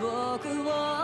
僕を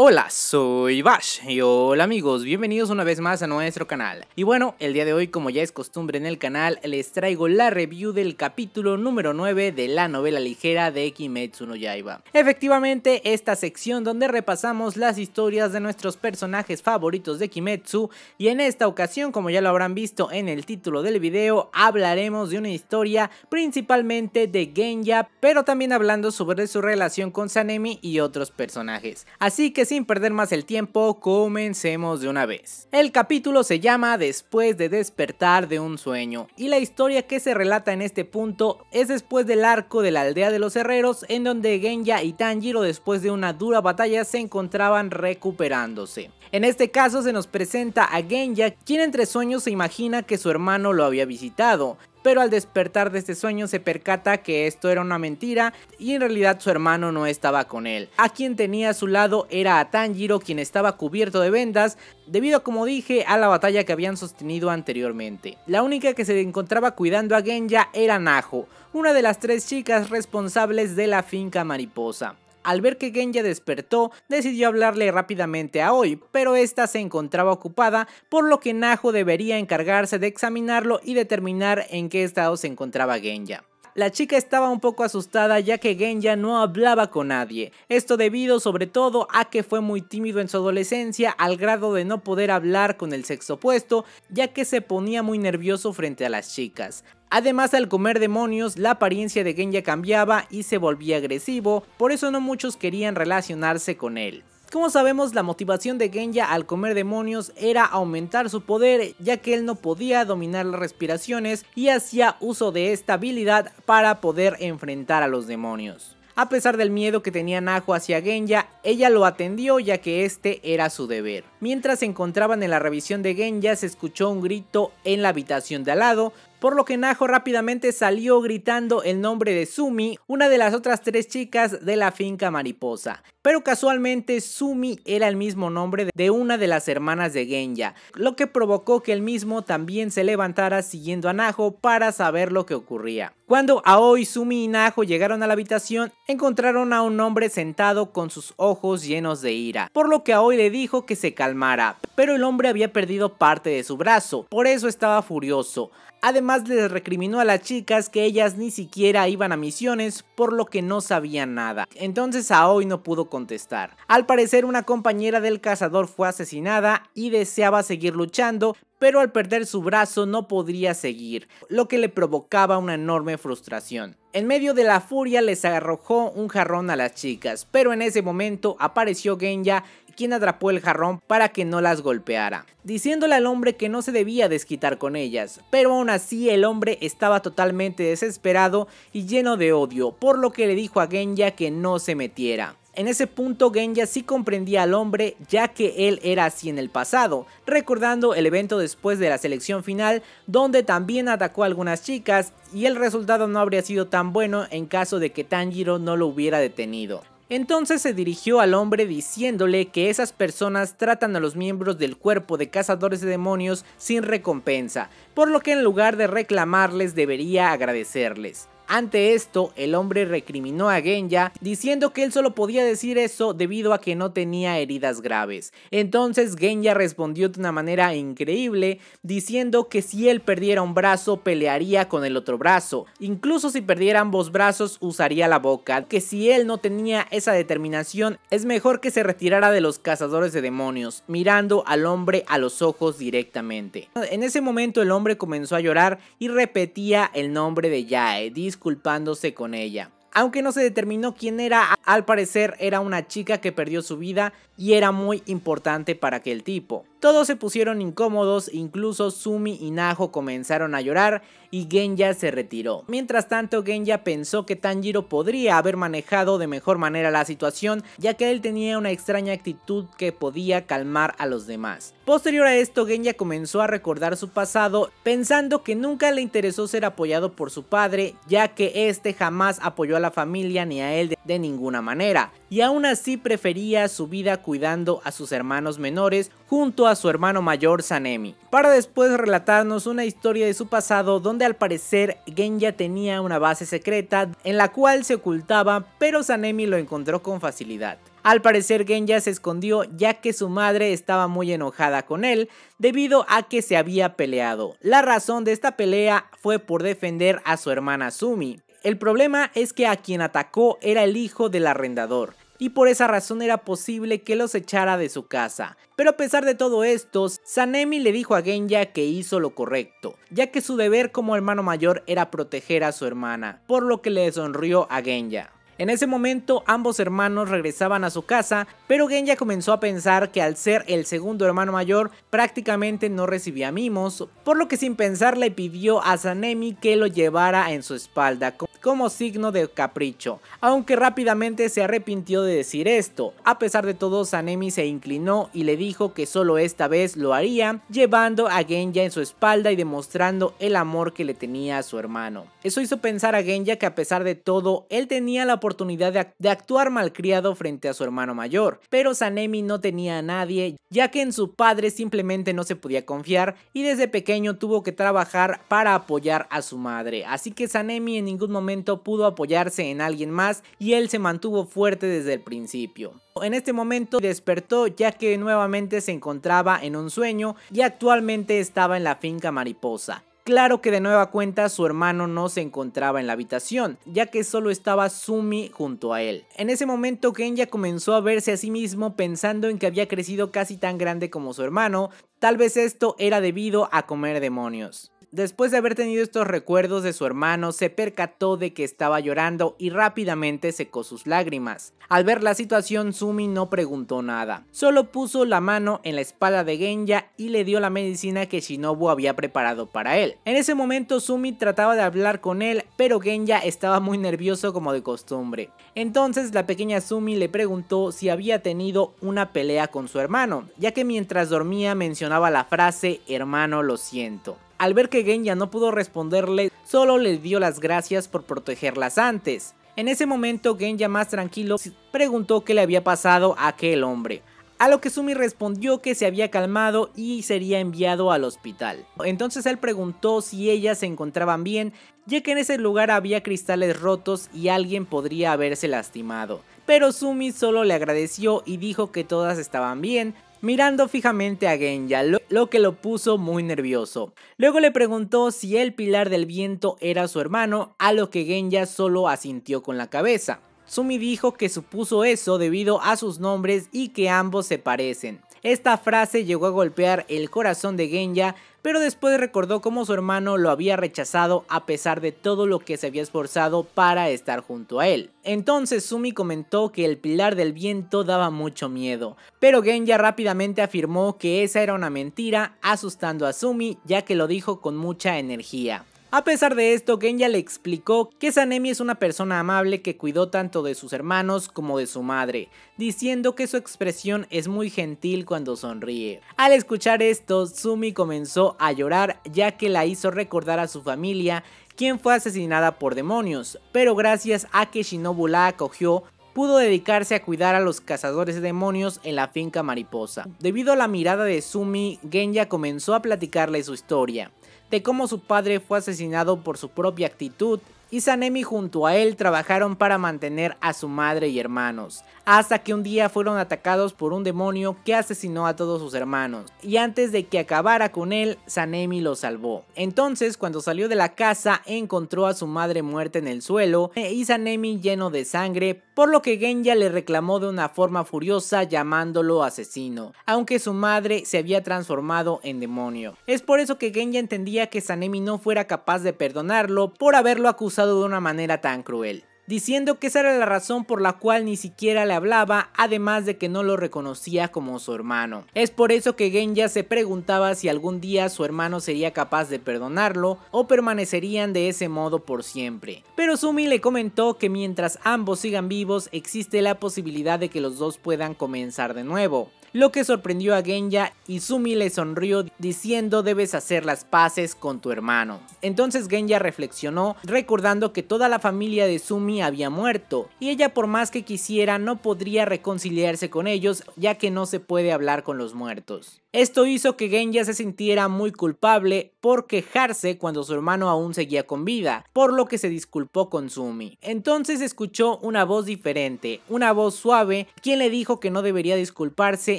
Hola, soy Bash y hola amigos, bienvenidos una vez más a nuestro canal. Y bueno, el día de hoy como ya es costumbre en el canal, les traigo la review del capítulo número 9 de la novela ligera de Kimetsu no Yaiba. Efectivamente, esta sección donde repasamos las historias de nuestros personajes favoritos de Kimetsu y en esta ocasión, como ya lo habrán visto en el título del video, hablaremos de una historia principalmente de Genya, pero también hablando sobre su relación con Sanemi y otros personajes. Así que sin perder más el tiempo, comencemos de una vez. El capítulo se llama Después de despertar de un sueño y la historia que se relata en este punto es después del arco de la aldea de los herreros en donde Genya y Tanjiro después de una dura batalla se encontraban recuperándose. En este caso se nos presenta a Genya quien entre sueños se imagina que su hermano lo había visitado pero al despertar de este sueño se percata que esto era una mentira y en realidad su hermano no estaba con él. A quien tenía a su lado era a Tanjiro quien estaba cubierto de vendas debido como dije a la batalla que habían sostenido anteriormente. La única que se encontraba cuidando a Genja era Naho, una de las tres chicas responsables de la finca mariposa. Al ver que Genya despertó, decidió hablarle rápidamente a Oi, pero esta se encontraba ocupada, por lo que Naho debería encargarse de examinarlo y determinar en qué estado se encontraba Genya. La chica estaba un poco asustada ya que Genya no hablaba con nadie, esto debido sobre todo a que fue muy tímido en su adolescencia al grado de no poder hablar con el sexo opuesto ya que se ponía muy nervioso frente a las chicas. Además al comer demonios la apariencia de Genya cambiaba y se volvía agresivo, por eso no muchos querían relacionarse con él. Como sabemos, la motivación de Genya al comer demonios era aumentar su poder, ya que él no podía dominar las respiraciones y hacía uso de esta habilidad para poder enfrentar a los demonios. A pesar del miedo que tenía Naho hacia Genya, ella lo atendió ya que este era su deber. Mientras se encontraban en la revisión de Genya, se escuchó un grito en la habitación de al lado, por lo que Naho rápidamente salió gritando el nombre de Sumi, una de las otras tres chicas de la finca mariposa. Pero casualmente Sumi era el mismo nombre de una de las hermanas de Genya, lo que provocó que el mismo también se levantara siguiendo a Naho para saber lo que ocurría. Cuando Aoi, Sumi y Naho llegaron a la habitación, encontraron a un hombre sentado con sus ojos llenos de ira, por lo que Aoi le dijo que se calmara, pero el hombre había perdido parte de su brazo, por eso estaba furioso. Además les recriminó a las chicas que ellas ni siquiera iban a misiones, por lo que no sabían nada. Entonces Aoi no pudo contestar. Al parecer una compañera del cazador fue asesinada y deseaba seguir luchando, pero al perder su brazo no podría seguir, lo que le provocaba una enorme frustración. En medio de la furia les arrojó un jarrón a las chicas, pero en ese momento apareció Genya quien atrapó el jarrón para que no las golpeara, diciéndole al hombre que no se debía desquitar con ellas, pero aún así el hombre estaba totalmente desesperado y lleno de odio, por lo que le dijo a Genya que no se metiera. En ese punto Genya sí comprendía al hombre ya que él era así en el pasado, recordando el evento después de la selección final donde también atacó a algunas chicas y el resultado no habría sido tan bueno en caso de que Tanjiro no lo hubiera detenido. Entonces se dirigió al hombre diciéndole que esas personas tratan a los miembros del cuerpo de cazadores de demonios sin recompensa, por lo que en lugar de reclamarles debería agradecerles. Ante esto, el hombre recriminó a Genya diciendo que él solo podía decir eso debido a que no tenía heridas graves. Entonces Genya respondió de una manera increíble diciendo que si él perdiera un brazo pelearía con el otro brazo. Incluso si perdiera ambos brazos usaría la boca, que si él no tenía esa determinación es mejor que se retirara de los cazadores de demonios, mirando al hombre a los ojos directamente. En ese momento el hombre comenzó a llorar y repetía el nombre de Yae disculpándose con ella. Aunque no se determinó quién era, al parecer era una chica que perdió su vida y era muy importante para aquel tipo. Todos se pusieron incómodos, incluso Sumi y Naho comenzaron a llorar y Genya se retiró. Mientras tanto, Genya pensó que Tanjiro podría haber manejado de mejor manera la situación, ya que él tenía una extraña actitud que podía calmar a los demás. Posterior a esto, Genya comenzó a recordar su pasado, pensando que nunca le interesó ser apoyado por su padre, ya que este jamás apoyó a la familia ni a él de ninguna manera, y aún así prefería su vida cuidando a sus hermanos menores junto a su hermano mayor Sanemi, para después relatarnos una historia de su pasado donde al parecer Genya tenía una base secreta en la cual se ocultaba, pero Sanemi lo encontró con facilidad. Al parecer Genya se escondió ya que su madre estaba muy enojada con él debido a que se había peleado. La razón de esta pelea fue por defender a su hermana Sumi, el problema es que a quien atacó era el hijo del arrendador, y por esa razón era posible que los echara de su casa. Pero a pesar de todo esto, Sanemi le dijo a Genya que hizo lo correcto, ya que su deber como hermano mayor era proteger a su hermana, por lo que le sonrió a Genya. En ese momento ambos hermanos regresaban a su casa, pero Genya comenzó a pensar que al ser el segundo hermano mayor prácticamente no recibía mimos, por lo que sin pensar le pidió a Sanemi que lo llevara en su espalda como signo de capricho, aunque rápidamente se arrepintió de decir esto. A pesar de todo, Sanemi se inclinó y le dijo que solo esta vez lo haría, llevando a Genya en su espalda y demostrando el amor que le tenía a su hermano. Eso hizo pensar a Genya que a pesar de todo, él tenía la oportunidad de, de actuar malcriado frente a su hermano mayor, pero Sanemi no tenía a nadie, ya que en su padre simplemente no se podía confiar y desde pequeño tuvo que trabajar para apoyar a su madre, así que Sanemi en ningún momento pudo apoyarse en alguien más y él se mantuvo fuerte desde el principio. En este momento despertó ya que nuevamente se encontraba en un sueño y actualmente estaba en la finca mariposa. Claro que de nueva cuenta su hermano no se encontraba en la habitación, ya que solo estaba Sumi junto a él. En ese momento Kenya comenzó a verse a sí mismo pensando en que había crecido casi tan grande como su hermano, tal vez esto era debido a comer demonios. Después de haber tenido estos recuerdos de su hermano, se percató de que estaba llorando y rápidamente secó sus lágrimas. Al ver la situación, Sumi no preguntó nada, solo puso la mano en la espalda de Genya y le dio la medicina que Shinobu había preparado para él. En ese momento Sumi trataba de hablar con él, pero Genya estaba muy nervioso como de costumbre. Entonces la pequeña Sumi le preguntó si había tenido una pelea con su hermano, ya que mientras dormía mencionaba la frase hermano lo siento. Al ver que Genya no pudo responderle, solo le dio las gracias por protegerlas antes. En ese momento Genya más tranquilo preguntó qué le había pasado a aquel hombre. A lo que Sumi respondió que se había calmado y sería enviado al hospital. Entonces él preguntó si ellas se encontraban bien, ya que en ese lugar había cristales rotos y alguien podría haberse lastimado. Pero Sumi solo le agradeció y dijo que todas estaban bien, mirando fijamente a Genya, lo, que lo puso muy nervioso. Luego le preguntó si el pilar del viento era su hermano, a lo que Genya solo asintió con la cabeza. Sumi dijo que supuso eso debido a sus nombres y que ambos se parecen. Esta frase llegó a golpear el corazón de Genya, pero después recordó cómo su hermano lo había rechazado a pesar de todo lo que se había esforzado para estar junto a él. Entonces Sumi comentó que el pilar del viento daba mucho miedo, pero Genya rápidamente afirmó que esa era una mentira, asustando a Sumi ya que lo dijo con mucha energía. A pesar de esto, Genya le explicó que Sanemi es una persona amable que cuidó tanto de sus hermanos como de su madre, diciendo que su expresión es muy gentil cuando sonríe. Al escuchar esto, Sumi comenzó a llorar ya que la hizo recordar a su familia quien fue asesinada por demonios, pero gracias a que Shinobu la acogió, pudo dedicarse a cuidar a los cazadores de demonios en la finca mariposa. Debido a la mirada de Sumi, Genya comenzó a platicarle su historia, de cómo su padre fue asesinado por su propia actitud y Sanemi junto a él trabajaron para mantener a su madre y hermanos, hasta que un día fueron atacados por un demonio que asesinó a todos sus hermanos, y antes de que acabara con él, Sanemi lo salvó. Entonces, cuando salió de la casa, encontró a su madre muerta en el suelo, y Sanemi lleno de sangre, por lo que Genya le reclamó de una forma furiosa llamándolo asesino, aunque su madre se había transformado en demonio. Es por eso que Genya entendía que Sanemi no fuera capaz de perdonarlo por haberlo acusado de una manera tan cruel diciendo que esa era la razón por la cual ni siquiera le hablaba, además de que no lo reconocía como su hermano. Es por eso que Genya se preguntaba si algún día su hermano sería capaz de perdonarlo o permanecerían de ese modo por siempre. Pero Sumi le comentó que mientras ambos sigan vivos existe la posibilidad de que los dos puedan comenzar de nuevo lo que sorprendió a Genya y Sumi le sonrió diciendo debes hacer las paces con tu hermano. Entonces Genya reflexionó recordando que toda la familia de Sumi había muerto y ella por más que quisiera no podría reconciliarse con ellos ya que no se puede hablar con los muertos. Esto hizo que Genya se sintiera muy culpable por quejarse cuando su hermano aún seguía con vida, por lo que se disculpó con Sumi. Entonces escuchó una voz diferente, una voz suave, quien le dijo que no debería disculparse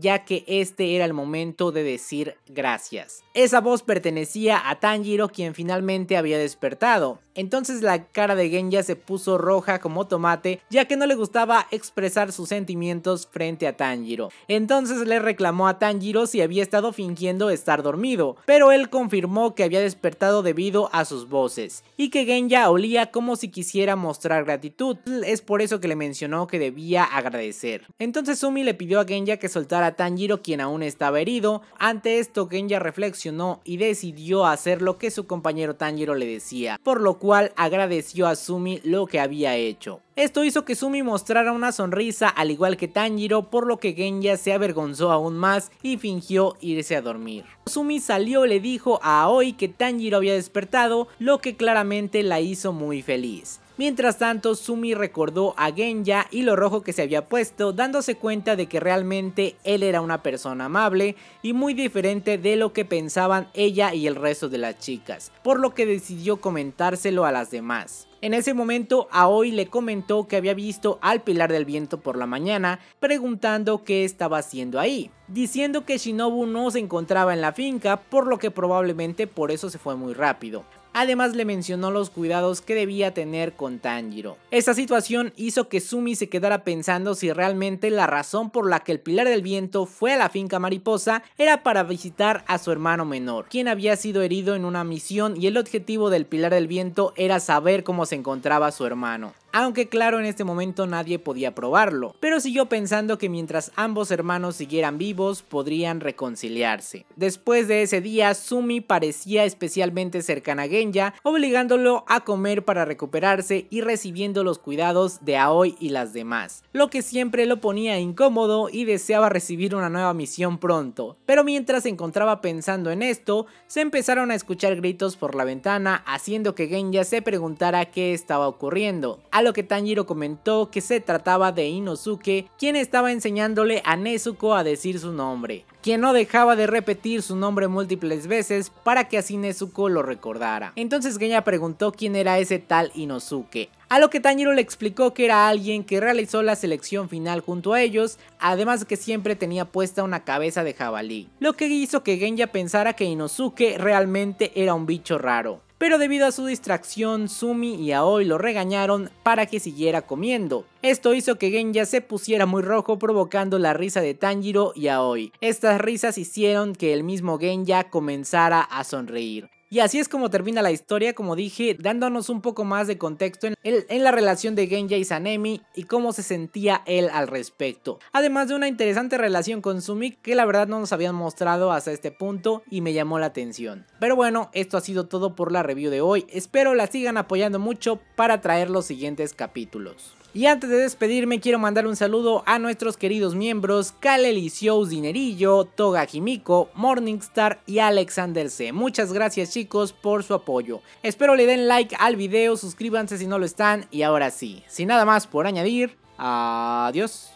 ya que este era el momento de decir gracias. Esa voz pertenecía a Tanjiro, quien finalmente había despertado. Entonces la cara de Genya se puso roja como tomate, ya que no le gustaba expresar sus sentimientos frente a Tanjiro. Entonces le reclamó a Tanjiro si había estado fingiendo estar dormido, pero él confirmó que había despertado debido a sus voces, y que Genya olía como si quisiera mostrar gratitud, es por eso que le mencionó que debía agradecer. Entonces Sumi le pidió a Genya que soltara a Tanjiro quien aún estaba herido, ante esto Genya reflexionó y decidió hacer lo que su compañero Tanjiro le decía, por lo ...igual agradeció a Sumi lo que había hecho. Esto hizo que Sumi mostrara una sonrisa al igual que Tanjiro, por lo que Genya se avergonzó aún más y fingió irse a dormir. Sumi salió y le dijo a Aoi que Tanjiro había despertado, lo que claramente la hizo muy feliz. Mientras tanto, Sumi recordó a Genya y lo rojo que se había puesto, dándose cuenta de que realmente él era una persona amable y muy diferente de lo que pensaban ella y el resto de las chicas, por lo que decidió comentárselo a las demás. En ese momento, Aoi le comentó que había visto al Pilar del Viento por la mañana, preguntando qué estaba haciendo ahí, diciendo que Shinobu no se encontraba en la finca, por lo que probablemente por eso se fue muy rápido. Además le mencionó los cuidados que debía tener con Tanjiro. Esta situación hizo que Sumi se quedara pensando si realmente la razón por la que el Pilar del Viento fue a la finca mariposa era para visitar a su hermano menor, quien había sido herido en una misión y el objetivo del Pilar del Viento era saber cómo se encontraba su hermano aunque claro en este momento nadie podía probarlo, pero siguió pensando que mientras ambos hermanos siguieran vivos podrían reconciliarse. Después de ese día, Sumi parecía especialmente cercana a Genya, obligándolo a comer para recuperarse y recibiendo los cuidados de Aoi y las demás, lo que siempre lo ponía incómodo y deseaba recibir una nueva misión pronto. Pero mientras se encontraba pensando en esto, se empezaron a escuchar gritos por la ventana haciendo que Genya se preguntara qué estaba ocurriendo lo que Tanjiro comentó que se trataba de Inosuke, quien estaba enseñándole a Nezuko a decir su nombre, quien no dejaba de repetir su nombre múltiples veces para que así Nezuko lo recordara. Entonces Genya preguntó quién era ese tal Inosuke, a lo que Tanjiro le explicó que era alguien que realizó la selección final junto a ellos, además que siempre tenía puesta una cabeza de jabalí, lo que hizo que Genya pensara que Inosuke realmente era un bicho raro pero debido a su distracción, Sumi y Aoi lo regañaron para que siguiera comiendo. Esto hizo que Genya se pusiera muy rojo provocando la risa de Tanjiro y Aoi. Estas risas hicieron que el mismo Genya comenzara a sonreír. Y así es como termina la historia, como dije, dándonos un poco más de contexto en, la relación de Genja y Sanemi y cómo se sentía él al respecto. Además de una interesante relación con Sumi que la verdad no nos habían mostrado hasta este punto y me llamó la atención. Pero bueno, esto ha sido todo por la review de hoy, espero la sigan apoyando mucho para traer los siguientes capítulos. Y antes de despedirme quiero mandar un saludo a nuestros queridos miembros Kaleli Dinerillo, Toga Morningstar y Alexander C. Muchas gracias chicos por su apoyo. Espero le den like al video, suscríbanse si no lo están y ahora sí, sin nada más por añadir, adiós.